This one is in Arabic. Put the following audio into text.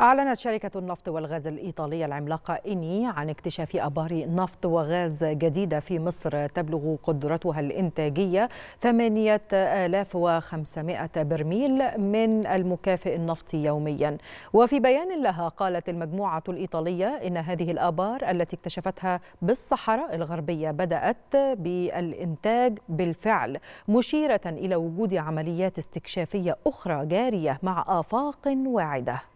أعلنت شركة النفط والغاز الإيطالية العملاقة إني عن اكتشاف أبار نفط وغاز جديدة في مصر تبلغ قدرتها الإنتاجية 8500 برميل من المكافئ النفطي يوميا وفي بيان لها قالت المجموعة الإيطالية إن هذه الآبار التي اكتشفتها بالصحراء الغربية بدأت بالإنتاج بالفعل مشيرة إلى وجود عمليات استكشافية أخرى جارية مع آفاق واعدة